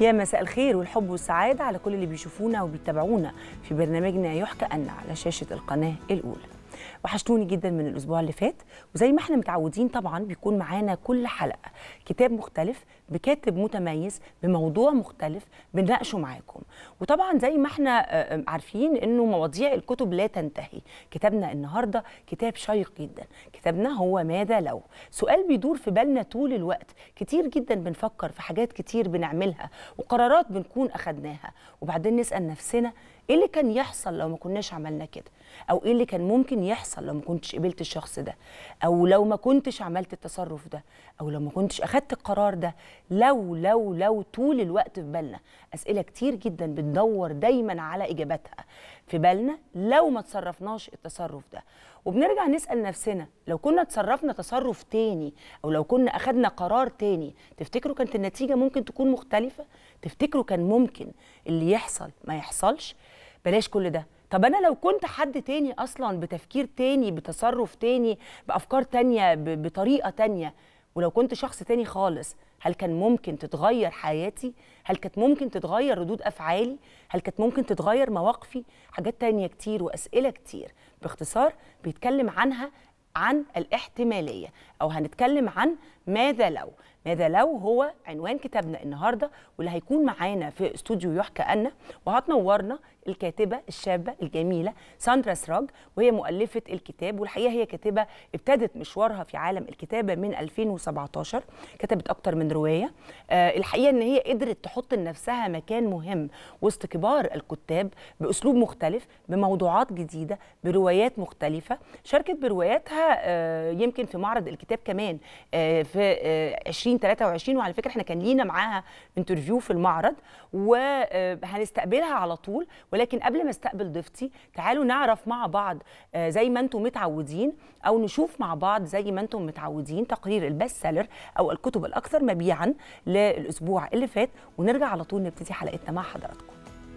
يا مساء الخير والحب والسعادة على كل اللي بيشوفونا وبيتابعونا في برنامجنا يحكى أن على شاشة القناة الأولى وحشتوني جدا من الاسبوع اللي فات وزي ما احنا متعودين طبعا بيكون معانا كل حلقه كتاب مختلف بكاتب متميز بموضوع مختلف بنناقشه معاكم وطبعا زي ما احنا آه، عارفين انه مواضيع الكتب لا تنتهي كتابنا النهارده كتاب شيق جدا كتابنا هو ماذا لو سؤال بيدور في بالنا طول الوقت كتير جدا بنفكر في حاجات كتير بنعملها وقرارات بنكون اخدناها وبعدين نسال نفسنا ايه اللي كان يحصل لو ما كناش عملنا كده او ايه اللي كان ممكن يحصل لو ما كنتش قبلت الشخص ده او لو ما كنتش عملت التصرف ده او لو ما كنتش اخدت القرار ده لو لو لو طول الوقت في بالنا اسئله كتير جدا بندور دايما على اجاباتها في بالنا لو ما تصرفناش التصرف ده وبنرجع نسال نفسنا لو كنا تصرفنا تصرف تاني او لو كنا اخدنا قرار تاني تفتكروا كانت النتيجه ممكن تكون مختلفه تفتكروا كان ممكن اللي يحصل ما يحصلش بلاش كل ده طب انا لو كنت حد تاني اصلا بتفكير تاني بتصرف تاني بافكار تانية بطريقه تانية ولو كنت شخص تاني خالص هل كان ممكن تتغير حياتي هل كانت ممكن تتغير ردود افعالي هل كانت ممكن تتغير مواقفي حاجات تانية كتير واسئله كتير باختصار بيتكلم عنها عن الاحتماليه او هنتكلم عن ماذا لو ماذا لو هو عنوان كتابنا النهارده واللي هيكون معانا في استوديو يحكى أن وهتنورنا الكاتبه الشابه الجميله ساندرا سراج وهي مؤلفه الكتاب والحقيقه هي كاتبه ابتدت مشوارها في عالم الكتابه من 2017 كتبت اكتر من روايه آه الحقيقه ان هي قدرت تحط لنفسها مكان مهم وسط كبار الكتاب باسلوب مختلف بموضوعات جديده بروايات مختلفه شاركت برواياتها آه، يمكن في معرض الكتاب كمان آه، في 2023 آه، وعلى فكره احنا كان لينا معاها انترفيو في المعرض وهنستقبلها على طول ولكن قبل ما استقبل ضيفتي تعالوا نعرف مع بعض زي ما انتم متعودين او نشوف مع بعض زي ما انتم متعودين تقرير البست سيلر او الكتب الاكثر مبيعا للاسبوع اللي فات ونرجع على طول نبتدي حلقتنا مع حضراتكم